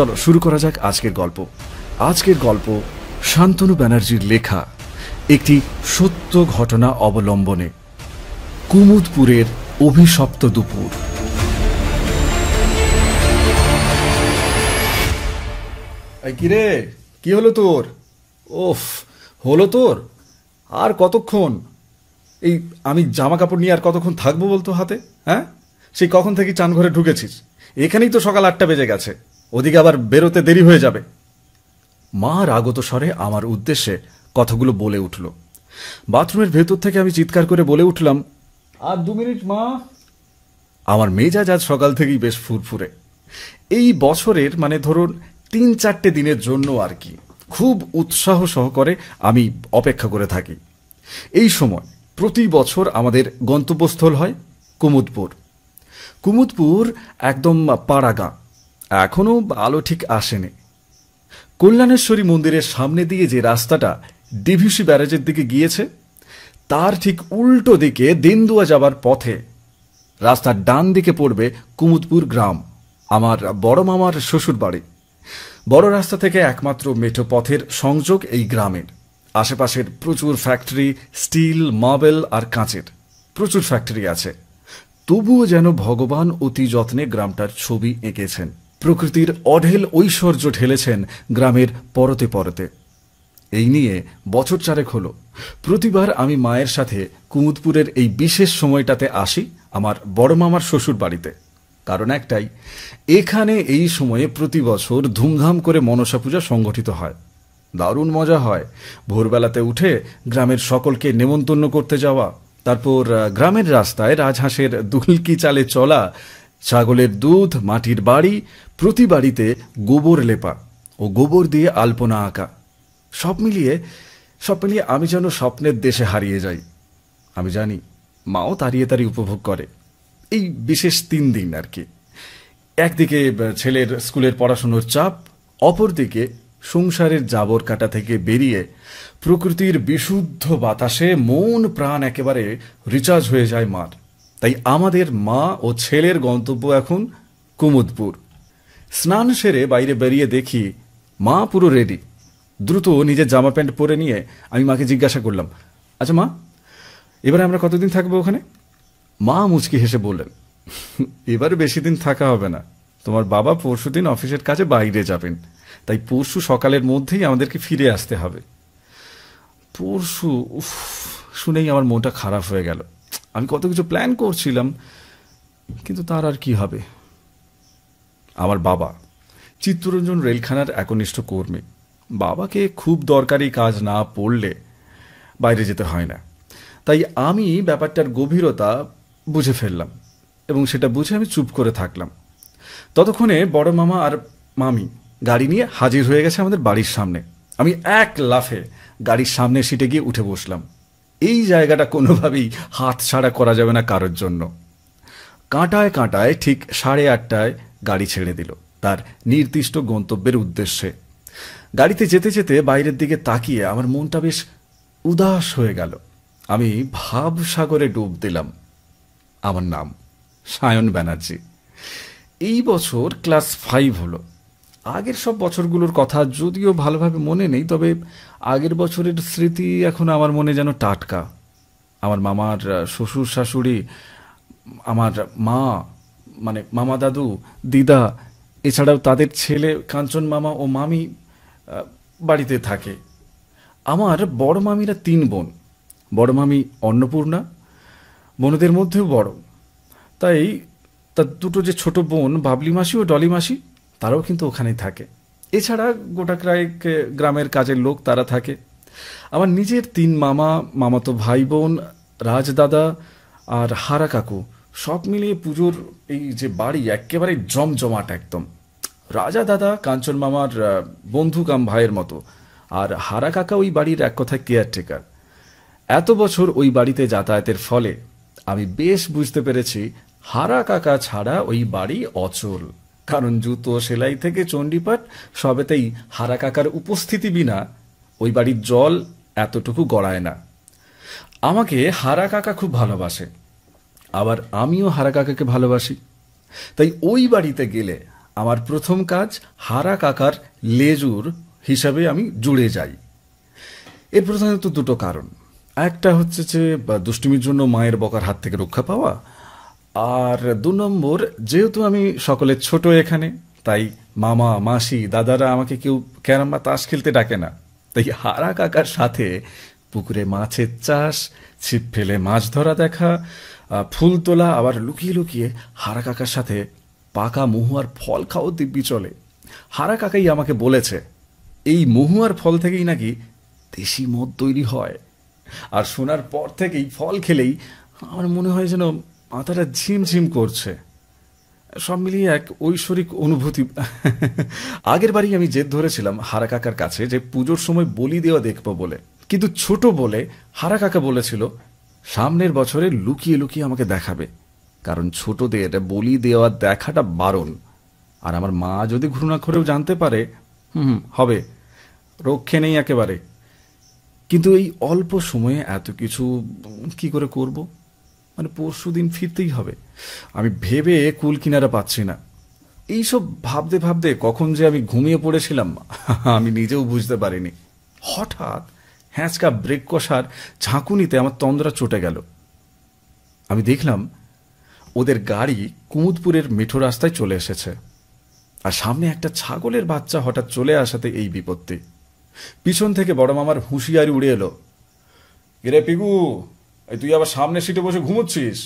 চলো শুরু করা যাক আজকের গল্প আজকের গল্প শান্তনু ব্যানার্জির লেখা একটি সত্য ঘটনা অবলম্বনে কুমুদপুরের অভিশপ্ত দুপুর কিরে কি হলো তোর ওফ হলো তোর আর কতক্ষণ এই আমি জামা কাপড় নিয়ে আর কতক্ষণ থাকবো বলতো হাতে হ্যাঁ সেই কখন থেকে চান ঘরে ঢুকেছিস এখানেই তো সকাল আটটা বেজে গেছে ওদিকে আবার বেরোতে দেরি হয়ে যাবে মা আগত স্বরে আমার উদ্দেশ্যে কথাগুলো বলে উঠল বাথরুমের ভেতর থেকে আমি চিৎকার করে বলে উঠলাম আর দু মিনিট মা আমার মেজাজ আজ সকাল থেকেই বেশ ফুরফুরে এই বছরের মানে ধরুন তিন চারটে দিনের জন্য আর কি খুব উৎসাহ সহকারে আমি অপেক্ষা করে থাকি এই সময় প্রতি বছর আমাদের গন্তব্যস্থল হয় কুমুদপুর কুমুদপুর একদম পাড়াগাঁ এখনও আলো ঠিক আসেনি কল্যাণেশ্বরী মন্দিরের সামনে দিয়ে যে রাস্তাটা ডিভিসি ব্যারাজের দিকে গিয়েছে তার ঠিক উল্টো দিকে দিনদুয়া যাবার পথে রাস্তার ডান দিকে পড়বে কুমুদপুর গ্রাম আমার বড় মামার শ্বশুর বাড়ি বড় রাস্তা থেকে একমাত্র মেঠো পথের সংযোগ এই গ্রামের আশেপাশের প্রচুর ফ্যাক্টরি স্টিল মার্বেল আর কাঁচের প্রচুর ফ্যাক্টরি আছে তবুও যেন ভগবান অতি যত্নে গ্রামটার ছবি এঁকেছেন প্রকৃতির অঢেল ঐশ্বর্য ঢেলেছেন গ্রামের পরতে পরতে এই নিয়ে বছর চারেক হল প্রতিবার আমি মায়ের সাথে কুমুদপুরের এই বিশেষ সময়টাতে আসি আমার বড় মামার শ্বশুর বাড়িতে কারণ একটাই এখানে এই সময়ে প্রতি বছর ধুমধাম করে মনসা পূজা সংগঠিত হয় দারুণ মজা হয় ভোরবেলাতে উঠে গ্রামের সকলকে নেমন্তন্ন করতে যাওয়া তারপর গ্রামের রাস্তায় রাজহাঁসের দুলকি চালে চলা ছাগলের দুধ মাটির বাড়ি প্রতি বাড়িতে গোবর লেপা ও গোবর দিয়ে আলপনা আঁকা সব মিলিয়ে সব মিলিয়ে আমি যেন স্বপ্নের দেশে হারিয়ে যাই আমি জানি মাও তাড়িয়ে তাড়িয়ে উপভোগ করে এই বিশেষ তিন দিন আর কি একদিকে ছেলের স্কুলের পড়াশুনোর চাপ অপরদিকে সংসারের জাবর কাটা থেকে বেরিয়ে প্রকৃতির বিশুদ্ধ বাতাসে মন প্রাণ একেবারে রিচার্জ হয়ে যায় মার তাই আমাদের মা ও ছেলের গন্তব্য এখন কুমুদপুর স্নান সেরে বাইরে বেরিয়ে দেখি মা পুরো রেডি দ্রুত নিজের জামা প্যান্ট পরে নিয়ে আমি মাকে জিজ্ঞাসা করলাম আচ্ছা মা এবারে আমরা কতদিন থাকবো ওখানে মা মুচকি হেসে বললেন এবার বেশি দিন থাকা হবে না তোমার বাবা পরশু দিন অফিসের কাছে বাইরে যাবেন তাই পরশু সকালের মধ্যেই আমাদেরকে ফিরে আসতে হবে পরশু উফ শুনেই আমার মনটা খারাপ হয়ে গেল আমি কত কিছু প্ল্যান করছিলাম কিন্তু তার আর কি হবে আমার বাবা চিত্তরঞ্জন রেলখানার একনিষ্ঠ কর্মী বাবাকে খুব দরকারি কাজ না পড়লে বাইরে যেতে হয় না তাই আমি ব্যাপারটার গভীরতা বুঝে ফেললাম এবং সেটা বুঝে আমি চুপ করে থাকলাম ততক্ষণে বড় মামা আর মামি গাড়ি নিয়ে হাজির হয়ে গেছে আমাদের বাড়ির সামনে আমি এক লাফে গাড়ির সামনে সিটে গিয়ে উঠে বসলাম এই জায়গাটা কোনোভাবেই হাত ছাড়া করা যাবে না কারোর জন্য কাঁটায় কাঁটায় ঠিক সাড়ে আটটায় গাড়ি ছেড়ে দিল তার নির্দিষ্ট গন্তব্যের উদ্দেশ্যে গাড়িতে যেতে যেতে বাইরের দিকে তাকিয়ে আমার মনটা বেশ উদাস হয়ে গেল আমি ভাবসাগরে ডুব দিলাম আমার নাম সায়ন ব্যানার্জি এই বছর ক্লাস ফাইভ হলো আগের সব বছরগুলোর কথা যদিও ভালোভাবে মনে নেই তবে আগের বছরের স্মৃতি এখন আমার মনে যেন টাটকা আমার মামার শ্বশুর শাশুড়ি আমার মা মানে মামা দাদু দিদা এছাড়াও তাদের ছেলে কাঞ্চন মামা ও মামি বাড়িতে থাকে আমার বড় মামিরা তিন বোন বড় মামি অন্নপূর্ণা বোনদের মধ্যেও বড় তাই তার দুটো যে ছোট বোন বাবলি মাসি ও ডলি মাসি তারাও কিন্তু ওখানেই থাকে এছাড়া গোটাক্রায়েক গ্রামের কাজের লোক তারা থাকে আমার নিজের তিন মামা মামাতো ভাই বোন রাজদাদা আর হারা কাকু সব মিলিয়ে পুজোর এই যে বাড়ি একেবারে জমজমাট একদম রাজা দাদা কাঞ্চন মামার বন্ধু কাম ভাইয়ের মতো আর হারা কাকা ওই বাড়ির এক কথায় কেয়ারটেকার এত বছর ওই বাড়িতে যাতায়াতের ফলে আমি বেশ বুঝতে পেরেছি হারা কাকা ছাড়া ওই বাড়ি অচল কারণ জুতো সেলাই থেকে চণ্ডীপাঠ সবেতেই হারা কাকার উপস্থিতি বিনা ওই বাড়ির জল এতটুকু গড়ায় না আমাকে হারা কাকা খুব ভালোবাসে আবার আমিও হারা কাকাকে ভালোবাসি তাই ওই বাড়িতে গেলে আমার প্রথম কাজ হারা কাকার লেজুর হিসাবে আমি জুড়ে যাই এর প্রধানত দুটো কারণ একটা হচ্ছে যে দুষ্টুমির জন্য মায়ের বকার হাত থেকে রক্ষা পাওয়া আর দু নম্বর যেহেতু আমি সকলে ছোট এখানে তাই মামা মাসি দাদারা আমাকে কেউ ক্যারাম বা তাস খেলতে ডাকে না তাই হারা কাকার সাথে পুকুরে মাছের চাষ ছিপ ফেলে মাছ ধরা দেখা ফুল তোলা আবার লুকিয়ে লুকিয়ে হারা কাকার সাথে পাকা মহু আর ফল খাওয়া দিব্যি চলে হারা কাকাই আমাকে বলেছে এই মহু আর ফল থেকেই নাকি দেশি মদ তৈরি হয় আর শোনার পর থেকেই ফল খেলেই আমার মনে হয় যেন মাথাটা ঝিমঝিম করছে সব মিলিয়ে এক ঐশ্বরিক অনুভূতি আগের বাড়ি আমি জেদ ধরেছিলাম হারা কাকার কাছে যে পুজোর সময় বলি দেওয়া দেখব বলে কিন্তু ছোট বলে হারা কাকা বলেছিল সামনের বছরে লুকিয়ে লুকিয়ে আমাকে দেখাবে কারণ ছোটদের বলি দেওয়া দেখাটা বারণ আর আমার মা যদি ঘৃণা করেও জানতে পারে হুম হবে রক্ষে নেই একেবারে কিন্তু এই অল্প সময়ে এত কিছু কি করে করবো মানে পরশু দিন ফিরতেই হবে আমি ভেবে কুল কিনারা পাচ্ছি না এইসব ভাবতে ভাবতে কখন যে আমি ঘুমিয়ে পড়েছিলাম আমি নিজেও বুঝতে পারিনি হঠাৎ হ্যাঁচকা ব্রেক কষার ঝাঁকুনিতে আমার তন্দ্রা চটে গেল আমি দেখলাম ওদের গাড়ি কুমুদপুরের মেঠো রাস্তায় চলে এসেছে আর সামনে একটা ছাগলের বাচ্চা হঠাৎ চলে আসাতে এই বিপত্তি পিছন থেকে বড় মামার হুঁশিয়ারি উড়ে এলো রে পিগু এই তুই আবার সামনের সিটে বসে ঘুমোচ্ছিস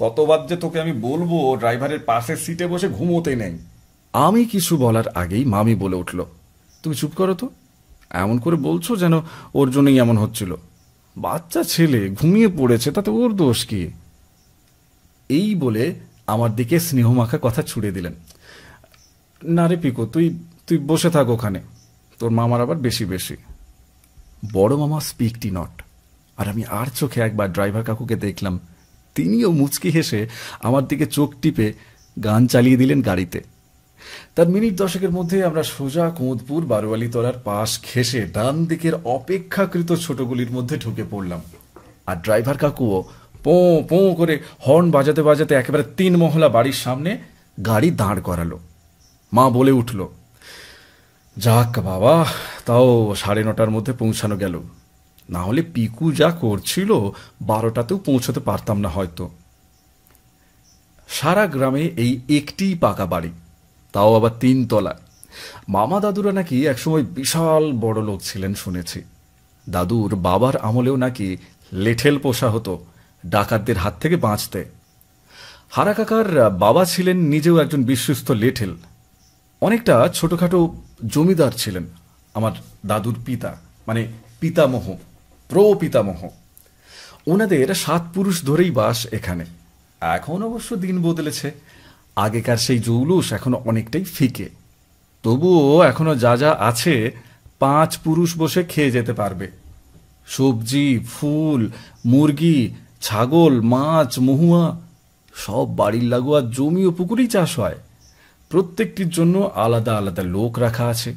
কতবার যে তোকে আমি বলবো ড্রাইভারের পাশের সিটে বসে ঘুমোতে নেই আমি কিছু বলার আগেই মামি বলে উঠল তুমি চুপ করো তো এমন করে বলছো যেন ওর জন্যই এমন হচ্ছিল বাচ্চা ছেলে ঘুমিয়ে পড়েছে তাতে ওর দোষ কি এই বলে আমার দিকে স্নেহমাখা কথা ছুড়ে দিলেন না রে পিকো তুই তুই বসে থাক ওখানে তোর মামার আবার বেশি বেশি বড় মামা স্পিকটি নট আর আমি আর চোখে একবার ড্রাইভার কাকুকে দেখলাম তিনিও মুচকি হেসে আমার দিকে চোখ টিপে গান চালিয়ে দিলেন গাড়িতে তার মিনিট দশকের মধ্যে আমরা সোজা কোঁদপুর বারোয়ালিতলার পাশ ঘেসে ডান দিকের অপেক্ষাকৃত ছোটগুলির মধ্যে ঢুকে পড়লাম আর ড্রাইভার কাকুও পো পো করে হর্ন বাজাতে বাজাতে একেবারে তিন মহলা বাড়ির সামনে গাড়ি দাঁড় করালো মা বলে উঠল যাক বাবা তাও সাড়ে নটার মধ্যে পৌঁছানো গেল না হলে পিকু যা করছিল বারোটাতেও পৌঁছতে পারতাম না হয়তো সারা গ্রামে এই একটিই পাকা বাড়ি তাও আবার তিনতলা মামা দাদুরা নাকি একসময় বিশাল বড় লোক ছিলেন শুনেছি দাদুর বাবার আমলেও নাকি লেঠেল পোষা হতো ডাকাতদের হাত থেকে বাঁচতে হারা কাকার বাবা ছিলেন নিজেও একজন বিশ্বস্ত লেঠেল অনেকটা ছোটোখাটো জমিদার ছিলেন আমার দাদুর পিতা মানে পিতামহ প্রপিতামহ ওনাদের সাত পুরুষ ধরেই বাস এখানে এখন অবশ্য দিন বদলেছে আগেকার সেই জৌলুস এখন অনেকটাই ফিকে তবুও এখনও যা যা আছে পাঁচ পুরুষ বসে খেয়ে যেতে পারবে সবজি ফুল মুরগি ছাগল মাছ মহুয়া সব বাড়ির লাগোয়া জমি ও পুকুরই চাষ হয় প্রত্যেকটির জন্য আলাদা আলাদা লোক রাখা আছে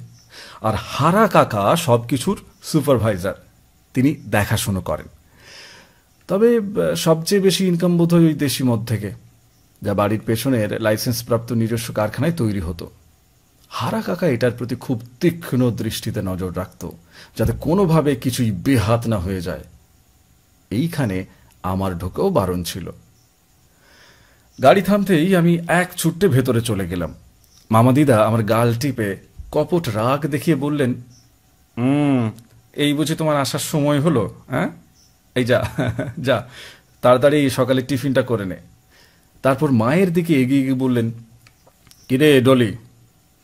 আর হারা কাকা সব কিছুর সুপারভাইজার তিনি দেখাশুনো করেন তবে সবচেয়ে বেশি ইনকাম বোধ হয় ওই দেশি মদ থেকে যা বাড়ির পেছনের লাইসেন্সপ্রাপ্ত নিজস্ব কারখানায় তৈরি হতো হারা কাকা এটার প্রতি খুব তীক্ষ্ণ দৃষ্টিতে নজর রাখত যাতে কোনোভাবে কিছুই বেহাত না হয়ে যায় এইখানে আমার ঢোকেও বারণ ছিল গাড়ি থামতেই আমি এক ছুট্টে ভেতরে চলে গেলাম মামা দিদা আমার গাল টিপে কপট রাগ দেখিয়ে বললেন এই বুঝি তোমার আসার সময় হলো হ্যাঁ এই যা যা তাড়াতাড়ি সকালে টিফিনটা করে নে তারপর মায়ের দিকে এগিয়ে গিয়ে বললেন কিরে ডলি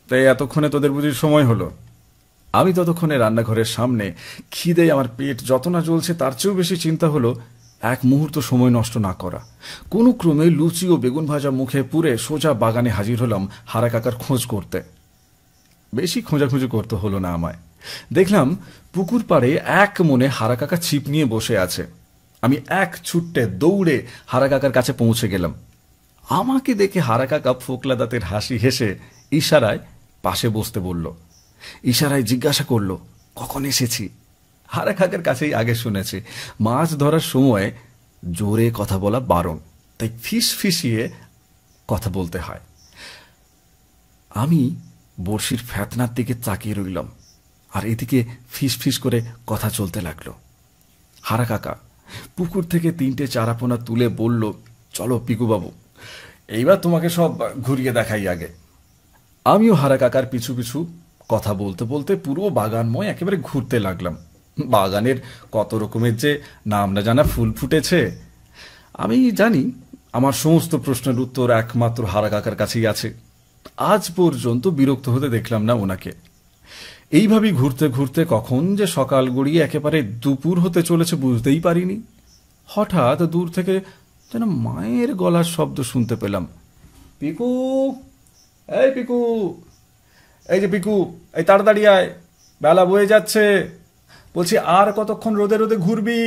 তাই এতক্ষণে তোদের বুঝি সময় হলো আমি ততক্ষণে রান্নাঘরের সামনে খিদে আমার পেট যত না জ্বলছে তার চেয়েও বেশি চিন্তা হলো এক মুহূর্ত সময় নষ্ট না করা কোনো ক্রমে লুচি ও বেগুন ভাজা মুখে পুরে সোজা বাগানে হাজির হলাম হারা কাকার খোঁজ করতে বেশি খোঁজাখুঁজি করতে হলো না আমায় দেখলাম পুকুর পাড়ে এক মনে হারা কাকা ছিপ নিয়ে বসে আছে আমি এক ছুট্টে দৌড়ে হারা কাকার কাছে পৌঁছে গেলাম আমাকে দেখে হারা কাকা ফোকলা দাঁতের হাসি হেসে ইশারায় পাশে বসতে বলল ইশারায় জিজ্ঞাসা করল কখন এসেছি হারা কাকার কাছেই আগে শুনেছি মাছ ধরার সময় জোরে কথা বলা বারণ তাই ফিস ফিসিয়ে কথা বলতে হয় আমি বড়শির ফ্যাতনার দিকে তাকিয়ে রইলাম আর এদিকে ফিস ফিস করে কথা চলতে লাগলো হারা কাকা পুকুর থেকে তিনটে চারাপোনা তুলে বলল চলো পিকুবাবু এইবার তোমাকে সব ঘুরিয়ে দেখাই আগে আমিও হারা কাকার পিছু পিছু কথা বলতে বলতে পুরো বাগানময় একেবারে ঘুরতে লাগলাম বাগানের কত রকমের যে নাম না জানা ফুল ফুটেছে আমি জানি আমার সমস্ত প্রশ্নের উত্তর একমাত্র হারা কাকার কাছেই আছে আজ পর্যন্ত বিরক্ত হতে দেখলাম না ওনাকে এইভাবেই ঘুরতে ঘুরতে কখন যে সকাল গড়িয়ে একেবারে দুপুর হতে চলেছে বুঝতেই পারিনি হঠাৎ দূর থেকে যেন মায়ের গলার শব্দ শুনতে পেলাম পিকু এই পিকু এই যে পিকু এই তাড়াতাড়ি আয় বেলা বয়ে যাচ্ছে বলছি আর কতক্ষণ রোদে রোদে ঘুরবি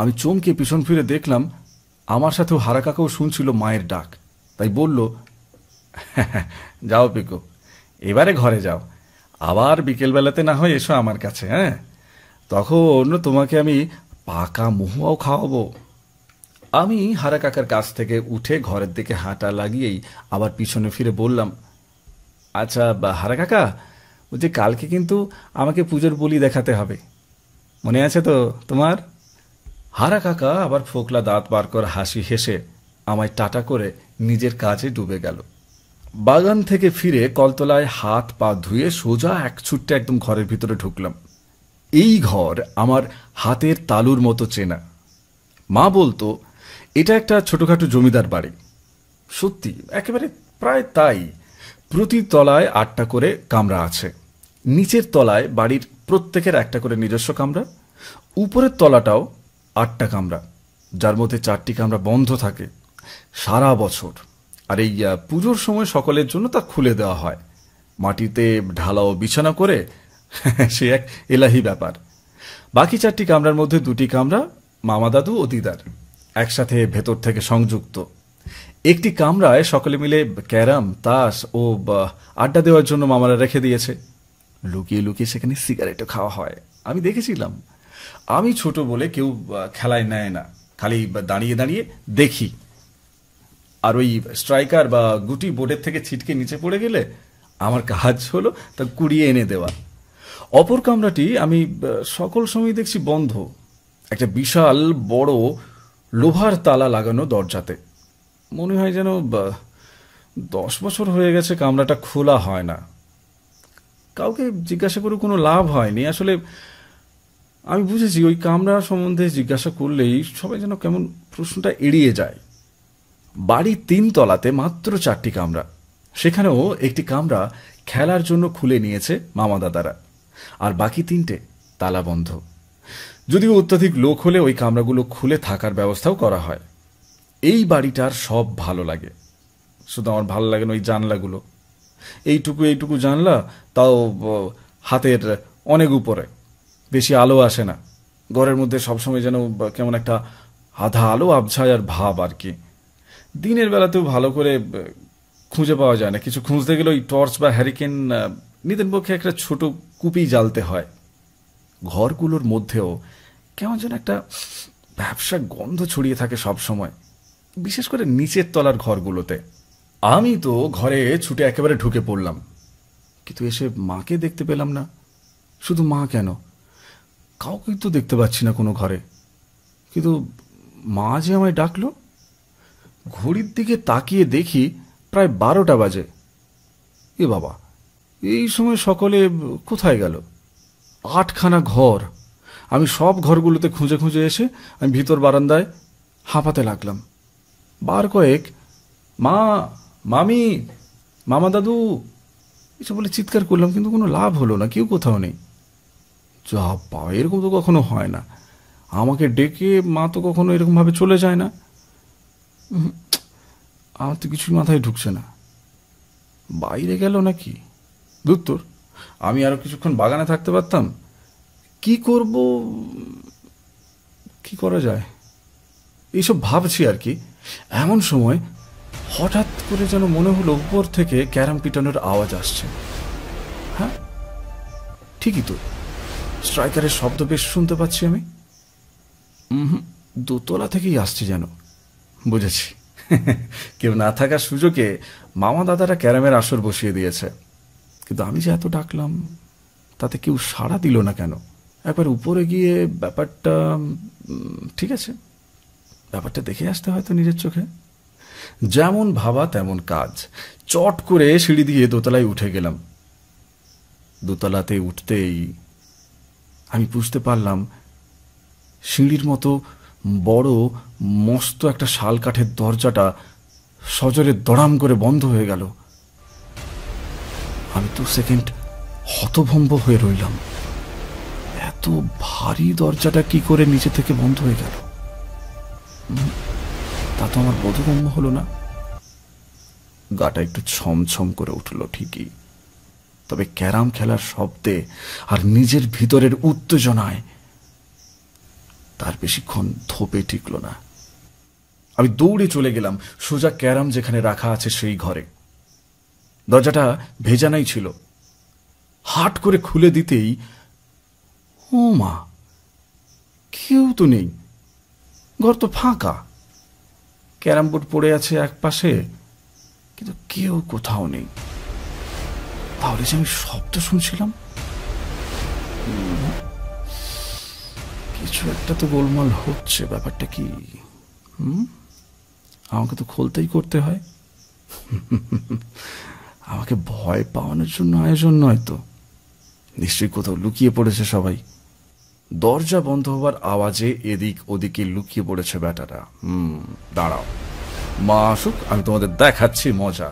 আমি চমকে পিছন ফিরে দেখলাম আমার সাথেও হারাকাকেও শুনছিল মায়ের ডাক তাই বলল যাও পিকু এবারে ঘরে যাও আবার বিকেলবেলাতে না হয় এসো আমার কাছে হ্যাঁ তখন তোমাকে আমি পাকা মহুয়াও খাওয়াবো আমি হারা কাকার কাছ থেকে উঠে ঘরের দিকে হাঁটা লাগিয়েই আবার পিছনে ফিরে বললাম আচ্ছা হারা কাকা যে কালকে কিন্তু আমাকে পুজোর বলি দেখাতে হবে মনে আছে তো তোমার হারা কাকা আবার ফোকলা দাঁত বার করে হাসি হেসে আমায় টাটা করে নিজের কাজে ডুবে গেল বাগান থেকে ফিরে কলতলায় হাত পা ধুয়ে সোজা এক ছুট্টে একদম ঘরের ভিতরে ঢুকলাম এই ঘর আমার হাতের তালুর মতো চেনা মা বলতো এটা একটা ছোটোখাটো জমিদার বাড়ি সত্যি একেবারে প্রায় তাই প্রতি তলায় আটটা করে কামরা আছে নিচের তলায় বাড়ির প্রত্যেকের একটা করে নিজস্ব কামরা উপরের তলাটাও আটটা কামরা যার মধ্যে চারটি কামরা বন্ধ থাকে সারা বছর আর এই পুজোর সময় সকলের জন্য তা খুলে দেওয়া হয় মাটিতে ঢালাও বিছানা করে সে এক এলাহি ব্যাপার বাকি চারটি কামরার মধ্যে দুটি কামরা মামা দাদু ও দিদার একসাথে ভেতর থেকে সংযুক্ত একটি কামরায় সকলে মিলে ক্যারাম তাস ও আড্ডা দেওয়ার জন্য মামারা রেখে দিয়েছে লুকিয়ে লুকিয়ে সেখানে সিগারেটও খাওয়া হয় আমি দেখেছিলাম আমি ছোট বলে কেউ খেলায় নেয় না খালি দাঁড়িয়ে দাঁড়িয়ে দেখি আর ওই স্ট্রাইকার বা গুটি বোর্ডের থেকে ছিটকে নিচে পড়ে গেলে আমার কাজ হলো তা কুড়িয়ে এনে দেওয়া অপর কামরাটি আমি সকল সময় দেখছি বন্ধ একটা বিশাল বড় লোহার তালা লাগানো দরজাতে মনে হয় যেন দশ বছর হয়ে গেছে কামরাটা খোলা হয় না কাউকে জিজ্ঞাসা করে কোনো লাভ হয়নি আসলে আমি বুঝেছি ওই কামরা সম্বন্ধে জিজ্ঞাসা করলেই সবাই যেন কেমন প্রশ্নটা এড়িয়ে যায় বাড়ির তিনতলাতে মাত্র চারটি কামরা সেখানেও একটি কামরা খেলার জন্য খুলে নিয়েছে মামা দাদারা আর বাকি তিনটে তালাবন্ধ যদিও অত্যাধিক লোক হলে ওই কামরাগুলো খুলে থাকার ব্যবস্থাও করা হয় এই বাড়িটার সব ভালো লাগে শুধু আমার ভালো লাগে না ওই জানলাগুলো এইটুকু এইটুকু জানলা তাও হাতের অনেক উপরে বেশি আলো আসে না ঘরের মধ্যে সবসময় যেন কেমন একটা আধা আলো আবছায় আর ভাব আর কি দিনের বেলাতেও ভালো করে খুঁজে পাওয়া যায় না কিছু খুঁজতে গেলে ওই টর্চ বা হ্যারিকেন নিদের পক্ষে একটা ছোট কুপি জ্বালতে হয় ঘরগুলোর মধ্যেও কেমন যেন একটা ব্যবসা গন্ধ ছড়িয়ে থাকে সব সময় বিশেষ করে নিচের তলার ঘরগুলোতে আমি তো ঘরে ছুটে একেবারে ঢুকে পড়লাম কিন্তু এসে মাকে দেখতে পেলাম না শুধু মা কেন কাউকেই তো দেখতে পাচ্ছি না কোনো ঘরে কিন্তু মা যে আমায় ডাকলো ঘড়ির দিকে তাকিয়ে দেখি প্রায় বারোটা বাজে এ বাবা এই সময় সকলে কোথায় গেল আটখানা ঘর আমি সব ঘরগুলোতে খুঁজে খুঁজে এসে আমি ভিতর বারান্দায় হাঁপাতে লাগলাম বার কয়েক মা মামি মামা দাদু এসব বলে চিৎকার করলাম কিন্তু কোনো লাভ হলো না কেউ কোথাও নেই যা বা এরকম তো কখনো হয় না আমাকে ডেকে মা তো কখনো এরকমভাবে চলে যায় না আমার তো কিছুই মাথায় ঢুকছে না বাইরে গেল নাকি দুত্তর আমি আরও কিছুক্ষণ বাগানে থাকতে পারতাম কি করব কি করা যায় এইসব ভাবছি আর কি এমন সময় হঠাৎ করে যেন মনে হলো উপর থেকে ক্যারাম পিটানোর আওয়াজ আসছে হ্যাঁ ঠিকই তো স্ট্রাইকারের শব্দ বেশ শুনতে পাচ্ছি আমি দোতলা থেকেই আসছে যেন বুঝেছি কেউ না থাকার সুযোগে মামা দাদারা ক্যারামের আসর বসিয়ে দিয়েছে কিন্তু আমি যে এত ডাকলাম তাতে কেউ সাড়া দিল না কেন একবার উপরে গিয়ে ব্যাপারটা ঠিক আছে ব্যাপারটা দেখে আসতে হয়তো নিজের চোখে যেমন ভাবা তেমন কাজ চট করে সিঁড়ি দিয়ে দোতলায় উঠে গেলাম দোতলাতে উঠতেই আমি বুঝতে পারলাম সিঁড়ির মতো বড় মস্ত একটা শাল কাঠের দরজাটা সজরে দড়াম করে বন্ধ হয়ে গেল আমি তো সেকেন্ড হতভম্ব হয়ে রইলাম এত ভারী দরজাটা কি করে নিচে থেকে বন্ধ হয়ে গেল তা তো আমার বোধগম্য হলো না গাটা একটু ছমছম করে উঠল ঠিকই তবে ক্যারাম খেলার শব্দে আর নিজের ভিতরের উত্তেজনায় তার বেশিক্ষণ ধোপে টিকল না আমি দৌড়ে চলে গেলাম সোজা ক্যারাম যেখানে রাখা আছে সেই ঘরে দরজাটা ভেজানাই ছিল হাট করে খুলে দিতেই ও মা কেউ তো নেই ঘর তো ফাঁকা ক্যারাম বোর্ড পড়ে আছে এক পাশে কিন্তু কেউ কোথাও নেই তাহলে যে আমি শব্দ শুনছিলাম কিছু একটা তো গোলমাল হচ্ছে ব্যাপারটা কি হুম আমাকে তো খোলতেই করতে হয় আমাকে ভয় পাওয়ানোর জন্য আয়োজন নয় তো নিশ্চয়ই কোথাও লুকিয়ে পড়েছে সবাই দরজা বন্ধ হবার আওয়াজে এদিক ওদিকে লুকিয়ে পড়েছে ব্যাটারা হুম দাঁড়াও মা আসুক আমি তোমাদের দেখাচ্ছি মজা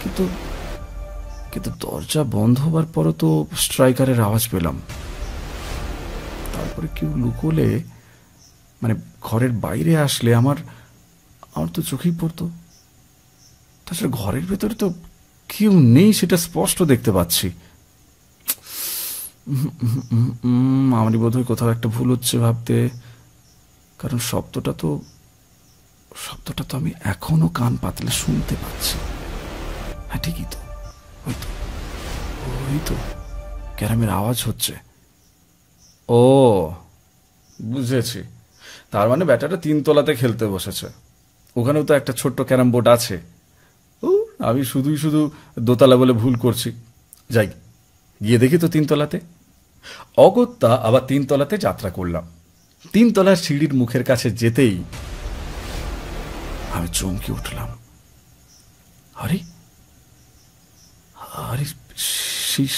কিন্তু কিন্তু দরজা বন্ধ হবার পরও তো স্ট্রাইকারের আওয়াজ পেলাম তারপরে কেউ লুকোলে মানে ঘরের বাইরে আসলে আমার আমার তো চোখেই পড়তো তাছাড়া ঘরের ভেতরে তো কেউ নেই সেটা স্পষ্ট দেখতে পাচ্ছি আমারই বোধহয় কোথাও একটা ভুল হচ্ছে ভাবতে কারণ শব্দটা তো শব্দটা তো আমি এখনো কান পাতলে শুনতে পাচ্ছি হ্যাঁ ঠিকই তো ওই তো ওই তো ক্যারামের আওয়াজ হচ্ছে ও বুঝেছি তার মানে ব্যাটাটা তিনতলাতে খেলতে বসেছে ওখানেও তো একটা ছোট্ট ক্যারাম বোর্ড আছে ও আমি শুধুই শুধু দোতলা বলে ভুল করছি যাই গিয়ে দেখি তো তিনতলাতে অগত্যা আবার তিনতলাতে যাত্রা করলাম তিনতলার সিঁড়ির মুখের কাছে যেতেই আমি চমকে উঠলাম আরে আরে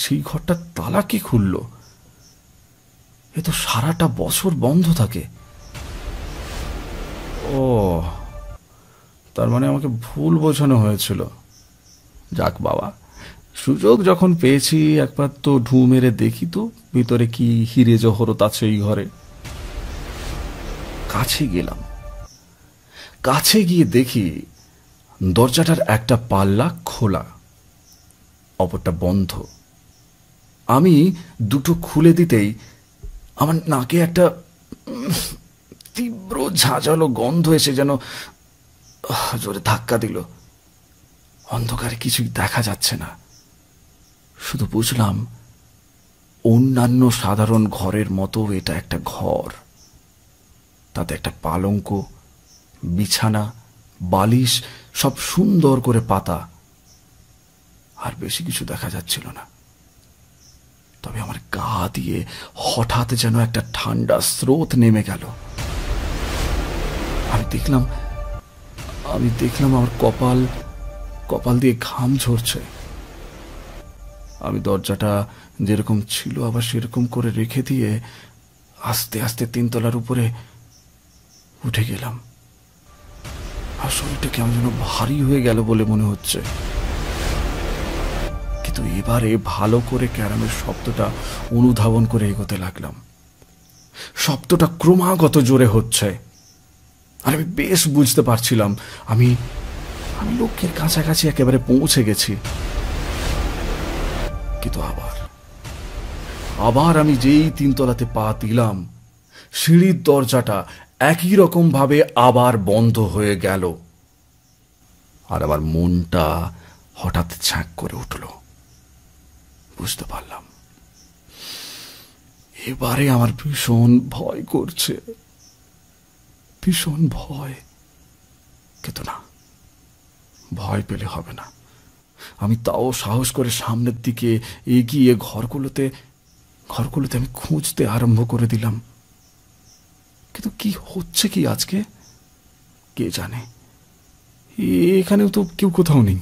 সেই ঘরটা তালা কি খুললো এ তো সারাটা বছর বন্ধ থাকে ও তার মানে আমাকে ভুল বোঝানো হয়েছিল যাক বাবা সুযোগ যখন পেয়েছি একবার তো ঢু মেরে দেখি তো ভিতরে কি হিরে জহরত আছে এই ঘরে কাছে গেলাম কাছে গিয়ে দেখি দরজাটার একটা পাল্লা খোলা অপরটা বন্ধ আমি দুটো খুলে দিতেই আমার নাকে একটা তীব্র ঝাঁঝালো গন্ধ এসে যেন জোরে ধাক্কা দিল অন্ধকারে কিছুই দেখা যাচ্ছে না শুধু বুঝলাম অন্যান্য সাধারণ ঘরের মতো এটা একটা ঘর তাতে একটা পালঙ্ক বিছানা বালিশ সব সুন্দর করে পাতা আর বেশি কিছু দেখা যাচ্ছিল না তবে আমার গা দিয়ে হঠাৎ যেন একটা ঠান্ডা স্রোত নেমে গেল আমি দেখলাম আমি দেখলাম আমার কপাল কপাল দিয়ে ঘাম ঝরছে আমি দরজাটা যেরকম ছিল আবার সেরকম করে রেখে দিয়ে আস্তে আস্তে তিনতলার উপরে উঠে গেলাম আর শরীরটা কেমন যেন ভারী হয়ে গেল বলে মনে হচ্ছে কিন্তু এবারে ভালো করে ক্যারামের শব্দটা অনুধাবন করে এগোতে লাগলাম শব্দটা ক্রমাগত জোরে হচ্ছে আর আমি বেশ বুঝতে পারছিলাম আমি আমি লোকের কাছাকাছি একেবারে পৌঁছে গেছি কিন্তু আবার আবার আমি যেই তিনতলাতে পা দিলাম সিঁড়ির দরজাটা একই রকম ভাবে আবার বন্ধ হয়ে গেল আর আমার মনটা হঠাৎ ছাঁক করে উঠলো বুঝতে পারলাম এবারে আমার ভীষণ ভয় করছে ভীষণ ভয় কিন্তু না ভয় পেলে হবে না আমি তাও সাহস করে সামনের দিকে এগিয়ে ঘরগুলোতে ঘরগুলোতে আমি খুঁজতে আরম্ভ করে দিলাম কিন্তু কি হচ্ছে কি আজকে কে জানে এখানেও তো কেউ কোথাও নেই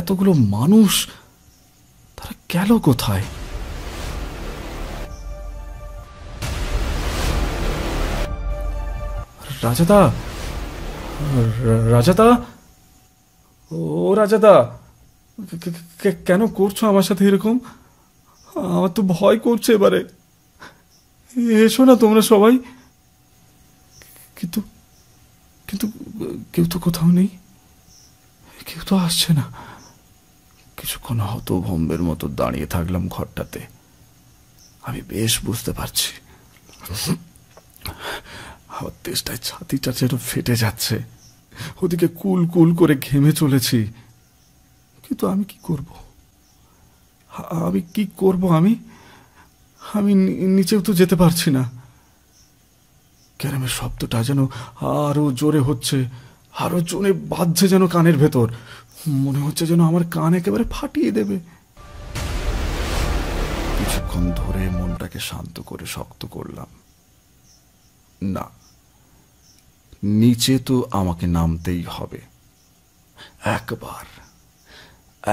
এতগুলো মানুষ তারা গেল কোথায় রাজাদা রাজাদা ও রাজাদা কেন করছো আমার সাথে এরকম আমার তো ভয় করছে এবারে এসো না তোমরা সবাই কিন্তু কিন্তু কেউ তো কোথাও নেই কেউ তো আসছে না কিছুক্ষণ হতভম্বের মতো দাঁড়িয়ে থাকলাম ঘরটাতে আমি বেশ বুঝতে পারছি আমার তেষ্টায় ছাতিটা যেন ফেটে যাচ্ছে ওদিকে কুল কুল করে ঘেমে চলেছি কিন্তু আমি কি করব আমি কি করব আমি আমি নিচেও তো যেতে পারছি না ক্যারামের শব্দটা যেন আরো জোরে হচ্ছে আরো জোরে বাজছে যেন কানের ভেতর মনে হচ্ছে যেন আমার কান একেবারে ফাটিয়ে দেবে কিছুক্ষণ ধরে মনটাকে শান্ত করে শক্ত করলাম না নিচে তো আমাকে নামতেই হবে একবার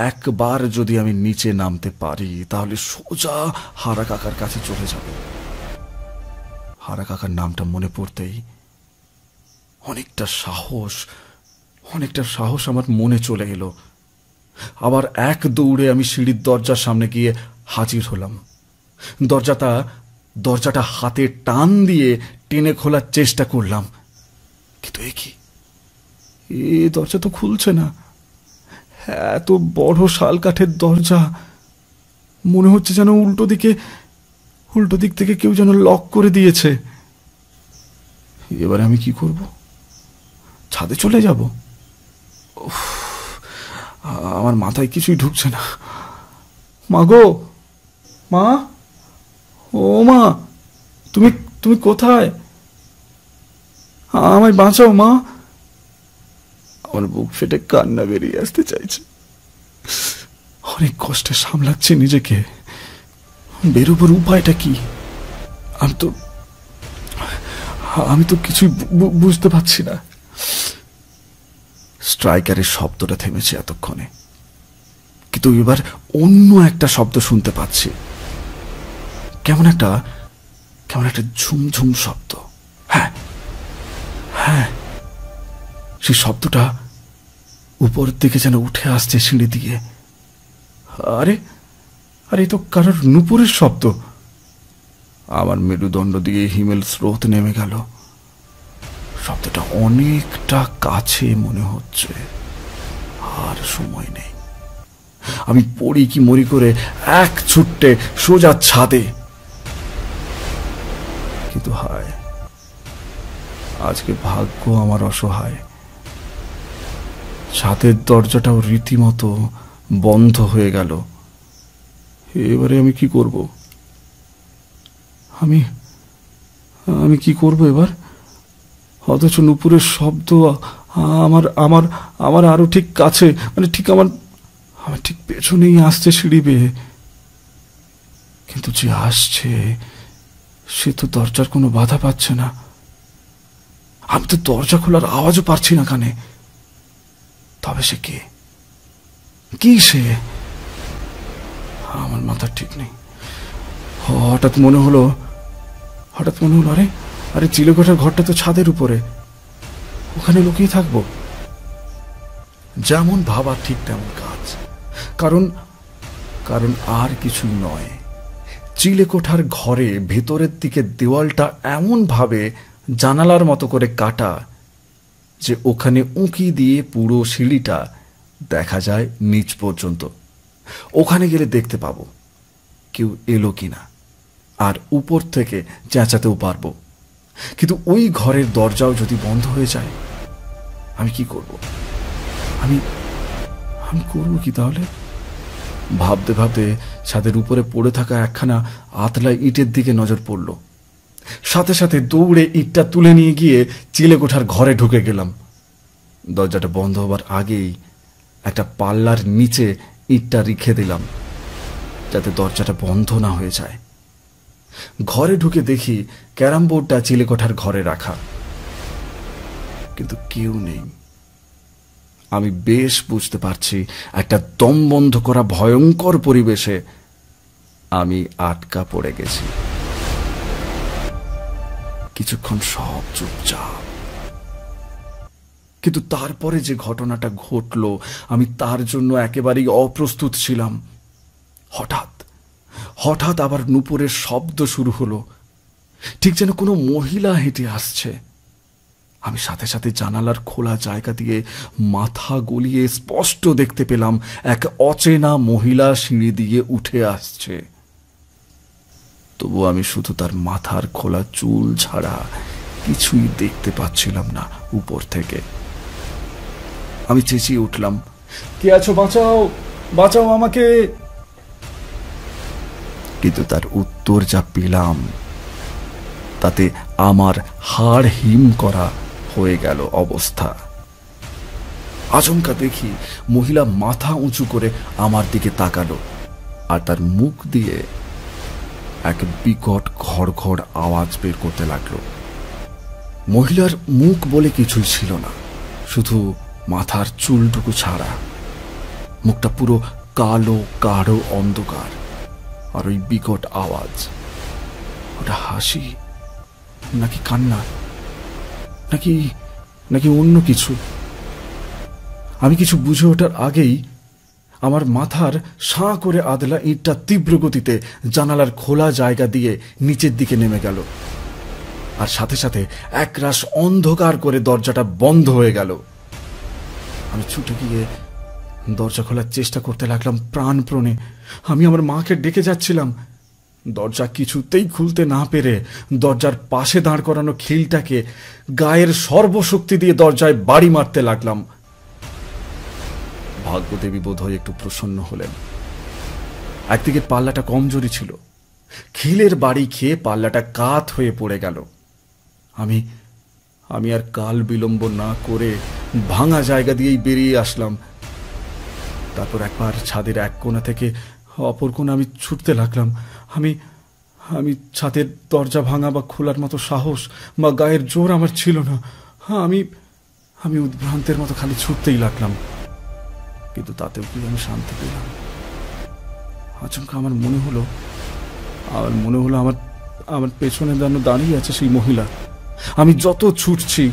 একবার যদি আমি নিচে নামতে পারি তাহলে সোজা হারা কাকার কাছে চলে যাব হারা কাকার নামটা মনে পড়তেই অনেকটা সাহস অনেকটা সাহস আমার মনে চলে এলো আবার এক দৌড়ে আমি সিঁড়ির দরজার সামনে গিয়ে হাজির হলাম দরজাটা দরজাটা হাতে টান দিয়ে টেনে খোলার চেষ্টা করলাম কিন্তু এ কি এ দরজা তো খুলছে না হ্যাঁ, এত বড় শাল কাঠের দরজা মনে হচ্ছে যেন উল্টো দিকে উল্টো দিক থেকে কেউ যেন লক করে দিয়েছে এবারে আমি কি করব ছাদে চলে যাবো আমার মাথায় কিছুই ঢুকছে না মা গো মা ও মা তুমি তুমি কোথায় আমায় বাঁচাও মা আমার বুক ফেটে কান্না বেরিয়ে আসতে চাইছে অনেক কষ্টে সামলাচ্ছি নিজেকে বেরোবার উপায়টা কি আমি তো আমি তো কিছুই বুঝতে পারছি না স্ট্রাইকারের শব্দটা থেমেছে এতক্ষণে কিন্তু এবার অন্য একটা শব্দ শুনতে পাচ্ছি কেমন একটা কেমন একটা ঝুমঝুম শব্দ হ্যাঁ হ্যাঁ সেই শব্দটা উপরের দিকে যেন উঠে আসছে সিঁড়ি দিয়ে আরে আরে তো কারোর নুপুরের শব্দ আমার মেরুদণ্ড দিয়ে হিমেল স্রোত নেমে গেল শব্দটা অনেকটা কাছে মনে হচ্ছে আর সময় নেই আমি পড়ি কি মরি করে এক ছুট্টে সোজা ছাদে কিন্তু হায় আজকে ভাগ্য আমার অসহায় ছাদের দরজাটাও রীতিমতো বন্ধ হয়ে গেল এবারে আমি কি করব আমি আমি কি করব এবার অথচ নুপুরের শব্দ আমার আমার আমার আরও ঠিক কাছে মানে ঠিক আমার আমার ঠিক পেছনেই আসছে সিঁড়ি বেয়ে কিন্তু যে আসছে সে তো দরজার কোনো বাধা পাচ্ছে না আমি তো দরজা খোলার আওয়াজও পারছি না কানে তবে সে কে কি সে আমার মাথা ঠিক নেই হঠাৎ মনে হলো হঠাৎ মনে হলো আরে আরে চিলেকোঠার ঘরটা তো ছাদের উপরে ওখানে লুকিয়ে থাকবো যেমন ভাবা ঠিক তেমন কাজ কারণ কারণ আর কিছু নয় চিলেকোঠার ঘরে ভেতরের দিকে দেওয়ালটা এমনভাবে জানালার মতো করে কাটা যে ওখানে উঁকি দিয়ে পুরো সিঁড়িটা দেখা যায় নিচ পর্যন্ত ওখানে গেলে দেখতে পাবো কেউ এলো কিনা আর উপর থেকে চেঁচাতেও পারবো কিন্তু ওই ঘরের দরজাও যদি বন্ধ হয়ে যায় আমি কি করব আমি আমি করবো কি তাহলে ভাবতে ভাবতে ছাদের উপরে পড়ে থাকা একখানা আতলা ইটের দিকে নজর পড়ল সাথে সাথে দৌড়ে ইটটা তুলে নিয়ে গিয়ে চিলে কোঠার ঘরে ঢুকে গেলাম দরজাটা বন্ধ হবার আগেই একটা পাল্লার নিচে ইটটা রিখে দিলাম যাতে দরজাটা বন্ধ না হয়ে যায় ঘরে ঢুকে দেখি ক্যারাম বোর্ডটা চিলেকোঠার ঘরে রাখা কিন্তু কেউ নেই আমি বেশ বুঝতে পারছি একটা দম বন্ধ করা ভয়ঙ্কর পরিবেশে আমি আটকা পড়ে গেছি কিছুক্ষণ সব চুপচাপ কিন্তু তারপরে যে ঘটনাটা ঘটল আমি তার জন্য একেবারেই অপ্রস্তুত ছিলাম হঠাৎ হঠাৎ আবার নুপুরের শব্দ শুরু হলো ঠিক যেন কোনো মহিলা হেঁটে আসছে আমি সাথে সাথে জানালার খোলা জায়গা দিয়ে মাথা গলিয়ে স্পষ্ট দেখতে পেলাম এক অচেনা মহিলা সিঁড়ি দিয়ে উঠে আসছে তবু আমি শুধু তার মাথার খোলা চুল ছাড়া কিছুই দেখতে পাচ্ছিলাম না উপর থেকে আমি চেঁচিয়ে উঠলাম কে আছো বাঁচাও বাঁচাও আমাকে কিন্তু তার উত্তর যা পেলাম তাতে আমার হাড় হিম করা হয়ে গেল অবস্থা আচমকা দেখি মহিলা মাথা উঁচু করে আমার দিকে তাকালো আর তার মুখ দিয়ে এক বিকট ঘড় আওয়াজ বের করতে লাগলো মহিলার মুখ বলে কিছুই ছিল না শুধু মাথার চুলটুকু ছাড়া মুখটা পুরো কালো কারো অন্ধকার আর ওই বিকট আওয়াজ ওটা হাসি নাকি কান্না নাকি নাকি অন্য কিছু আমি কিছু বুঝে ওঠার আগেই আমার মাথার সাঁ করে আদলা ইঁটটা তীব্র গতিতে জানালার খোলা জায়গা দিয়ে নিচের দিকে নেমে গেল আর সাথে সাথে একরাশ অন্ধকার করে দরজাটা বন্ধ হয়ে গেল আমি ছুটে গিয়ে দরজা খোলার চেষ্টা করতে লাগলাম প্রাণপ্রণে আমি আমার মাকে ডেকে যাচ্ছিলাম দরজা কিছুতেই খুলতে না পেরে দরজার পাশে দাঁড় করানো খিলটাকে গায়ের সর্বশক্তি দিয়ে দরজায় বাড়ি মারতে লাগলাম ভাগ্যদেবী হয় একটু প্রসন্ন হলেন একদিকে পাল্লাটা কমজোরি ছিল খিলের বাড়ি খেয়ে পাল্লাটা কাত হয়ে পড়ে গেল আমি আমি আর কাল বিলম্ব না করে ভাঙা জায়গা দিয়েই বেরিয়ে আসলাম তারপর একবার ছাদের এক কোণা থেকে অপর কোণে আমি ছুটতে লাগলাম আমি আমি ছাতের দরজা ভাঙা বা খোলার মতো সাহস বা গায়ের জোর আমার ছিল না হ্যাঁ আমি আমি উদ্ভ্রান্তের মতো খালি ছুটতেই লাগলাম কিন্তু তাতেও কি আমি শান্তি পেলাম আচমকা আমার মনে হলো আমার মনে হলো আমার আমার পেছনে যেন দাঁড়িয়ে আছে সেই মহিলা আমি যত ছুটছি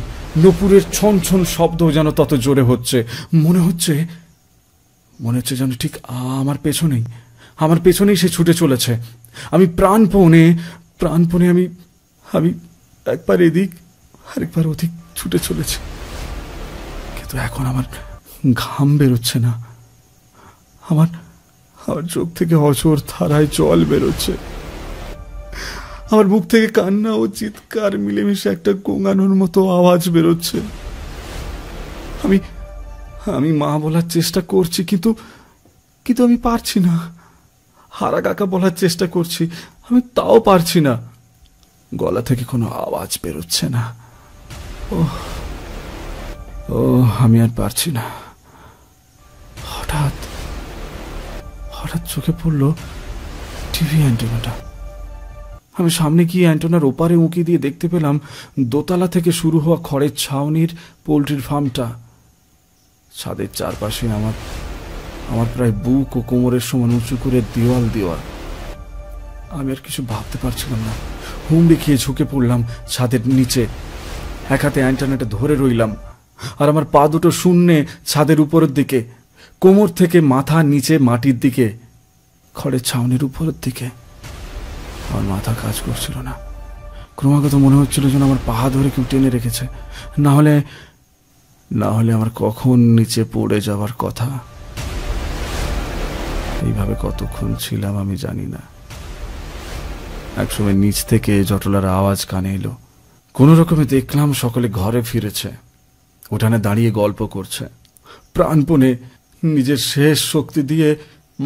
নপুরের ছন ছন শব্দ যেন তত জোরে হচ্ছে মনে হচ্ছে মনে হচ্ছে যেন ঠিক আমার পেছনেই আমার পেছনেই সে ছুটে চলেছে আমি প্রাণপণে প্রাণপণে আমি আমি একবার এদিক আরেকবার ওদিক ছুটে চলেছি কিন্তু এখন আমার ঘাম বেরোচ্ছে না আমার আমার চোখ থেকে অচর ধারায় জল বেরোচ্ছে আমার মুখ থেকে কান্না ও চিৎকার মিলেমিশে একটা কোঙানোর মতো আওয়াজ বেরোচ্ছে আমি আমি মা বলার চেষ্টা করছি কিন্তু কিন্তু আমি পারছি না হারা কাকা বলার চেষ্টা করছি আমি তাও পারছি না গলা থেকে কোনো আওয়াজ বেরোচ্ছে না ও ও আমি আর পারছি না হঠাৎ হঠাৎ চোখে পড়ল টিভি অ্যান্টোনাটা আমি সামনে গিয়ে অ্যান্টোনার ওপারে উঁকি দিয়ে দেখতে পেলাম দোতলা থেকে শুরু হওয়া খড়ের ছাউনির পোলট্রির ফার্মটা ছাদের চারপাশে আমার আমার প্রায় বুক ও কোমরের সমান উঁচু করে দেওয়াল দেওয়া আমি আর কিছু ভাবতে পারছিলাম না হুমড়ি খেয়ে ঝুঁকে পড়লাম ছাদের নিচে এক হাতে ইন্টারনেটে ধরে রইলাম আর আমার পা দুটো শূন্যে ছাদের উপরের দিকে কোমর থেকে মাথা নিচে মাটির দিকে খড়ের ছাউনির উপরের দিকে আমার মাথা কাজ করছিল না ক্রমাগত মনে হচ্ছিল যেন আমার পাহা ধরে কেউ টেনে রেখেছে না হলে না হলে আমার কখন নিচে পড়ে যাওয়ার কথা এইভাবে কতক্ষণ ছিলাম আমি জানি না একসময় নিচ থেকে জটলার আওয়াজ কানে এলো কোনো রকমে দেখলাম সকলে ঘরে ফিরেছে উঠানে দাঁড়িয়ে গল্প করছে প্রাণপণে নিজের শেষ শক্তি দিয়ে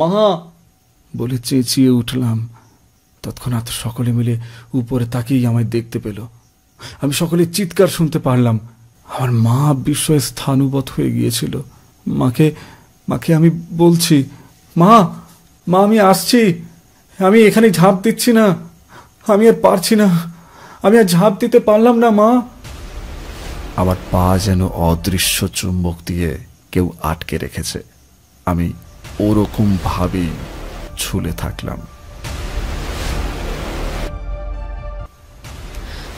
মা বলে চেঁচিয়ে উঠলাম তৎক্ষণাৎ সকলে মিলে উপরে তাকেই আমায় দেখতে পেল আমি সকলে চিৎকার শুনতে পারলাম আমার মা বিস্ময়ে স্থানুবত হয়ে গিয়েছিল মাকে মাকে আমি বলছি মা মা আমি আসছি আমি এখানে ঝাঁপ দিচ্ছি না আমি আর পারছি না আমি আর ঝাঁপ দিতে পারলাম না মা আমার পা যেন অদৃশ্য চুম্বক দিয়ে কেউ আটকে রেখেছে আমি ওরকমভাবেই ঝুলে থাকলাম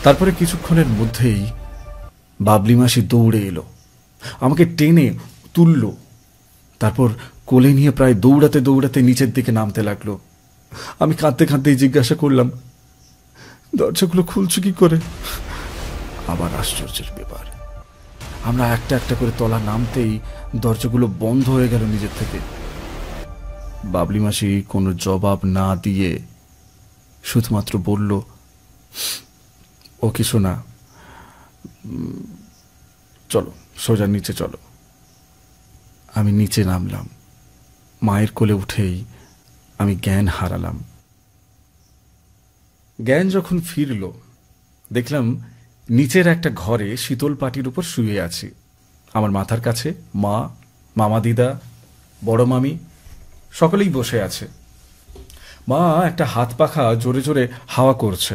তারপরে কিছুক্ষণের মধ্যেই বাবলি মাসি দৌড়ে এলো আমাকে টেনে তুলল তারপর কোলে নিয়ে প্রায় দৌড়াতে দৌড়াতে নিচের দিকে নামতে লাগলো আমি কাঁদতে কাঁদতেই জিজ্ঞাসা করলাম দরজাগুলো খুলছো কি করে আবার আশ্চর্যের ব্যাপার আমরা একটা একটা করে তলা নামতেই দরজাগুলো বন্ধ হয়ে গেল নিজের থেকে বাবলি মাসি কোনো জবাব না দিয়ে শুধুমাত্র বলল ও কিছু না চলো সোজা নিচে চলো আমি নিচে নামলাম মায়ের কোলে উঠেই আমি জ্ঞান হারালাম জ্ঞান যখন ফিরল দেখলাম নিচের একটা ঘরে শীতল পাটির উপর শুয়ে আছি আমার মাথার কাছে মা মামা দিদা বড় মামি সকলেই বসে আছে মা একটা হাত পাখা জোরে জোরে হাওয়া করছে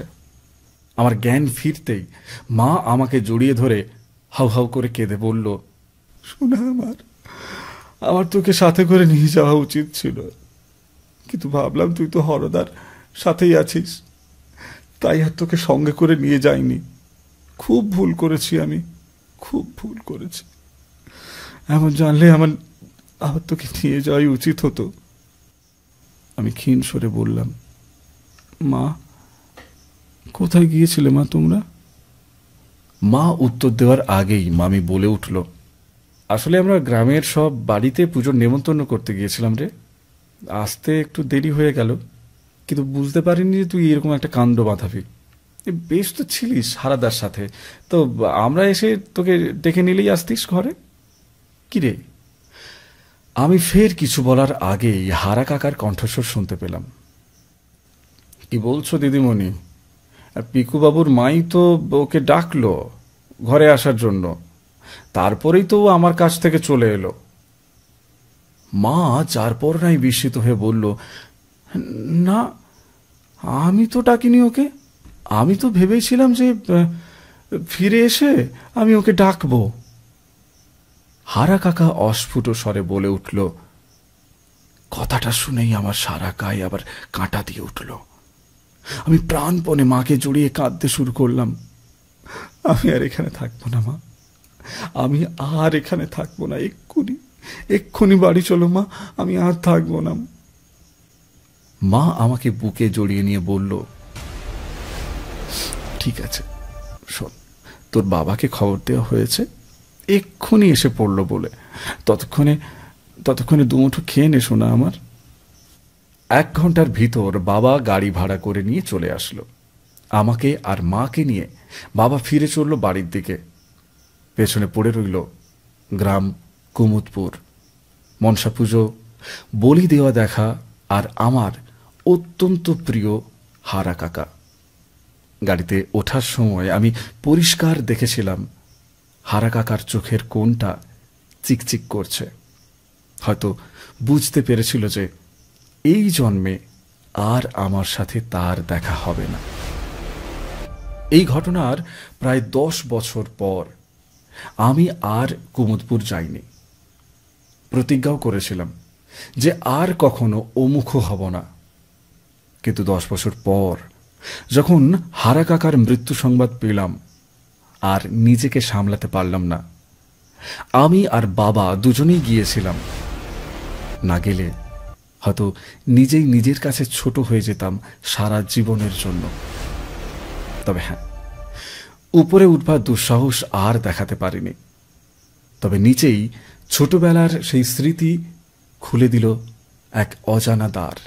আমার জ্ঞান ফিরতেই মা আমাকে জড়িয়ে ধরে হাউ হাউ করে কেঁদে বলল শোনা আমার আমার তোকে সাথে করে নিয়ে যাওয়া উচিত ছিল কিন্তু ভাবলাম তুই তো হরদার সাথেই আছিস তাই আর তোকে সঙ্গে করে নিয়ে যাইনি খুব ভুল করেছি আমি খুব ভুল করেছি এমন জানলে আমার আবার তোকে নিয়ে যাওয়াই উচিত হতো আমি ক্ষীণ সরে বললাম মা কোথায় গিয়েছিলে মা তোমরা মা উত্তর দেওয়ার আগেই মামি বলে উঠল আসলে আমরা গ্রামের সব বাড়িতে পুজোর নেমন্তন্ন করতে গিয়েছিলাম রে আসতে একটু দেরি হয়ে গেল কিন্তু বুঝতে পারিনি যে তুই এরকম একটা কাণ্ড বাঁধাবি বেশ তো ছিলিস হারাদার সাথে তো আমরা এসে তোকে ডেকে নিলেই আসতিস ঘরে কিরে আমি ফের কিছু বলার আগেই হারা কাকার কণ্ঠস্বর শুনতে পেলাম কি বলছো দিদিমণি আর পিকুবাবুর মাই তো ওকে ডাকলো ঘরে আসার জন্য তারপরেই তো আমার কাছ থেকে চলে এলো মা চারপর নাই বিস্মিত হয়ে বলল না আমি তো ডাকিনি ওকে আমি তো ভেবেছিলাম যে ফিরে এসে আমি ওকে ডাকবো হারা কাকা অস্ফুট স্বরে বলে উঠল কথাটা শুনেই আমার সারা গায়ে আবার কাঁটা দিয়ে উঠল আমি প্রাণপণে মাকে জড়িয়ে কাঁদতে শুরু করলাম আমি আর এখানে থাকবো না মা আমি আর এখানে থাকবো না এক্ষুনি এক্ষুনি বাড়ি চলো মা আমি আর থাকবো না মা আমাকে বুকে জড়িয়ে নিয়ে বলল ঠিক আছে শোন তোর বাবাকে খবর দেওয়া হয়েছে এক্ষুনি এসে পড়ল বলে ততক্ষণে ততক্ষণে দুমুঠো খেয়ে নে শোনা আমার এক ঘন্টার ভিতর বাবা গাড়ি ভাড়া করে নিয়ে চলে আসলো আমাকে আর মাকে নিয়ে বাবা ফিরে চলল বাড়ির দিকে পেছনে পড়ে রইল গ্রাম কুমুদপুর মনসা পুজো বলি দেওয়া দেখা আর আমার অত্যন্ত প্রিয় হারা কাকা গাড়িতে ওঠার সময় আমি পরিষ্কার দেখেছিলাম হারা কাকার চোখের কোনটা চিকচিক করছে হয়তো বুঝতে পেরেছিল যে এই জন্মে আর আমার সাথে তার দেখা হবে না এই ঘটনার প্রায় দশ বছর পর আমি আর কুমুদপুর যাইনি প্রতিজ্ঞাও করেছিলাম যে আর কখনো অমুখ হব না কিন্তু দশ বছর পর যখন হারা কাকার মৃত্যু সংবাদ পেলাম আর নিজেকে সামলাতে পারলাম না আমি আর বাবা দুজনেই গিয়েছিলাম না গেলে হয়তো নিজেই নিজের কাছে ছোট হয়ে যেতাম সারা জীবনের জন্য তবে হ্যাঁ উপরে উঠবার দুঃসাহস আর দেখাতে পারিনি তবে নিচেই ছোটবেলার সেই স্মৃতি খুলে দিল এক অজানা দ্বার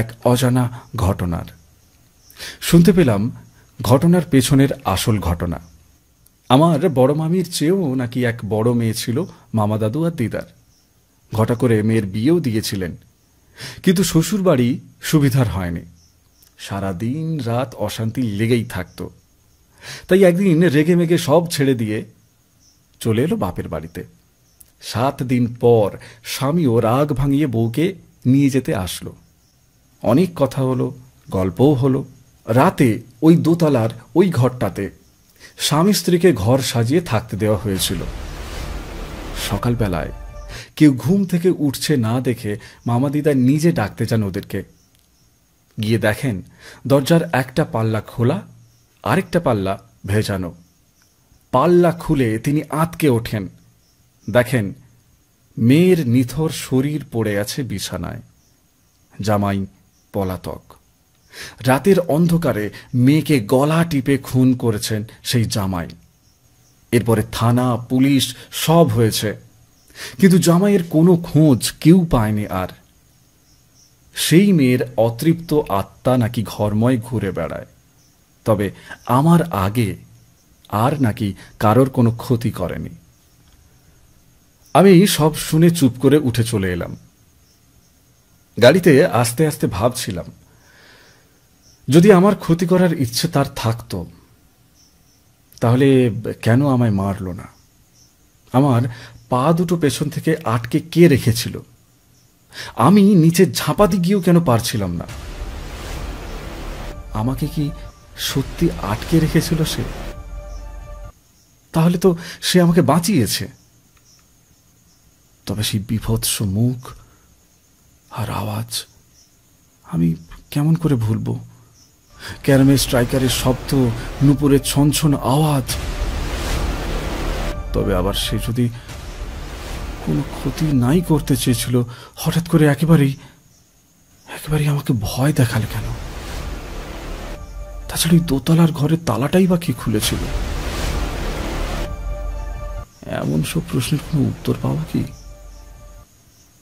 এক অজানা ঘটনার শুনতে পেলাম ঘটনার পেছনের আসল ঘটনা আমার বড় মামির চেয়েও নাকি এক বড় মেয়ে ছিল মামা দাদু আর দিদার ঘটা করে মেয়ের বিয়েও দিয়েছিলেন কিন্তু শ্বশুরবাড়ি সুবিধার হয়নি সারাদিন রাত অশান্তি লেগেই থাকতো তাই একদিন রেগে মেগে সব ছেড়ে দিয়ে চলে এলো বাপের বাড়িতে সাত দিন পর স্বামীও রাগ ভাঙিয়ে বউকে নিয়ে যেতে আসলো অনেক কথা হলো গল্পও হলো রাতে ওই দোতলার ওই ঘরটাতে স্বামী স্ত্রীকে ঘর সাজিয়ে থাকতে দেওয়া হয়েছিল সকালবেলায় কেউ ঘুম থেকে উঠছে না দেখে মামা দিদা নিজে ডাকতে যান ওদেরকে গিয়ে দেখেন দরজার একটা পাল্লা খোলা আরেকটা পাল্লা ভেজানো পাল্লা খুলে তিনি আতকে ওঠেন দেখেন মেয়ের নিথর শরীর পড়ে আছে বিছানায় জামাই পলাতক রাতের অন্ধকারে মেয়েকে গলা টিপে খুন করেছেন সেই জামাই এরপরে থানা পুলিশ সব হয়েছে কিন্তু জামাইয়ের কোনো খোঁজ কেউ পায়নি আর সেই মেয়ের অতৃপ্ত আত্মা নাকি ঘরময় ঘুরে বেড়ায় তবে আমার আগে আর নাকি কারোর কোনো ক্ষতি করেনি আমি সব শুনে চুপ করে উঠে চলে এলাম গাড়িতে আস্তে আস্তে ভাবছিলাম যদি আমার ক্ষতি করার ইচ্ছে তার থাকতো তাহলে কেন আমায় মারল না আমার পা দুটো পেছন থেকে আটকে কে রেখেছিল আমি নিচে ঝাঁপাতে গিয়েও কেন পারছিলাম না আমাকে কি সত্যি আটকে রেখেছিল সে তাহলে তো সে আমাকে বাঁচিয়েছে তবে সেই বিভৎস মুখ আর আওয়াজ আমি কেমন করে ভুলব ক্যারামের স্ট্রাইকারের শব্দ নুপুরের ছনছন আওয়াজ তবে আবার সে যদি কোনো ক্ষতি নাই করতে চেয়েছিল হঠাৎ করে একেবারেই একেবারেই আমাকে ভয় দেখাল কেন তাছাড়া এই দোতলার ঘরের তালাটাই বা কি খুলেছিল এমন সব প্রশ্নের কোনো উত্তর পাওয়া কি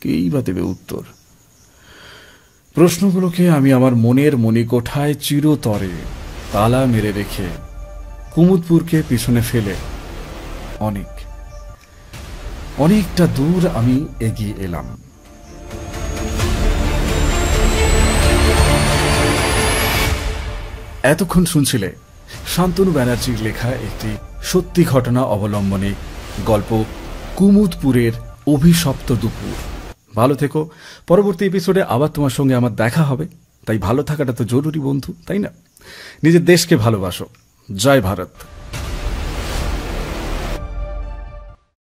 কেই বা দেবে উত্তর প্রশ্নগুলোকে আমি আমার মনের মণিকোঠায় চিরতরে তালা মেরে রেখে কুমুদপুরকে পিছনে ফেলে অনেক অনেকটা দূর আমি এগিয়ে এলাম এতক্ষণ শুনছিলে শান্তনু ব্যানার্জির লেখা একটি সত্যি ঘটনা অবলম্বনে গল্প কুমুদপুরের অভিশপ্ত দুপুর ভালো থেকো পরবর্তী এপিসোডে আবার তোমার সঙ্গে আমার দেখা হবে তাই ভালো থাকাটা তো জরুরি বন্ধু তাই না নিজের দেশকে ভালোবাসো জয় ভারত